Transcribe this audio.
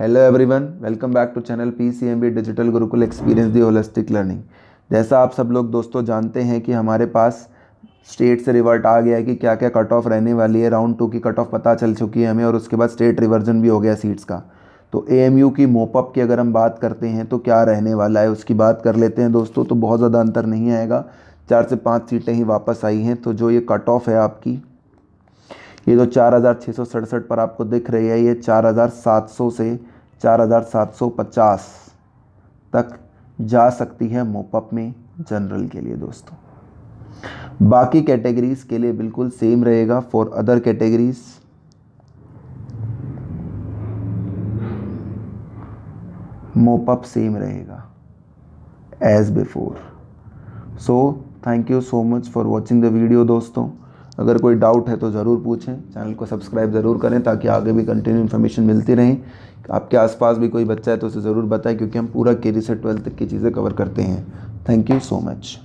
hello everyone welcome back to channel P C M digital Gurukul experience the holistic learning जैसा आप सब लोग दोस्तों जानते हैं कि हमारे पास स्टेट से रिवर्ट आ गया है कि क्या क्या कट ऑफ रहने वाली है राउंड टू की कट ऑफ पता चल चुकी है हमें और उसके बाद स्टेट रिवर्जन भी हो गया सीट्स का तो ए एम यू की मोपअप की अगर हम बात करते हैं तो क्या रहने वाला है उसकी बात कर लेते हैं दोस्तों तो बहुत ज़्यादा अंतर नहीं आएगा चार से पाँच सीटें ही वापस आई हैं तो जो ये कट ऑफ है आपकी ये जो चार हज़ार छः सौ सड़सठ पर आपको दिख रही है ये चार हज़ार सात सौ से चार हज़ार सात सौ पचास तक जा सकती है मोपअप में जनरल के लिए दोस्तों बाकी कैटेगरीज़ के लिए बिल्कुल सेम रहेगा for other categories mop up same रहेगा as before so thank you so much for watching the video दोस्तों अगर कोई डाउट है तो ज़रूर पूछें चैनल को सब्सक्राइब ज़रूर करें ताकि आगे भी कंटिन्यू इन्फॉर्मेशन मिलती रहें आपके आसपास भी कोई बच्चा है तो उसे ज़रूर बताएं क्योंकि हम पूरा के जी से ट्वेल्थ तक की चीज़ें कवर करते हैं थैंक यू सो मच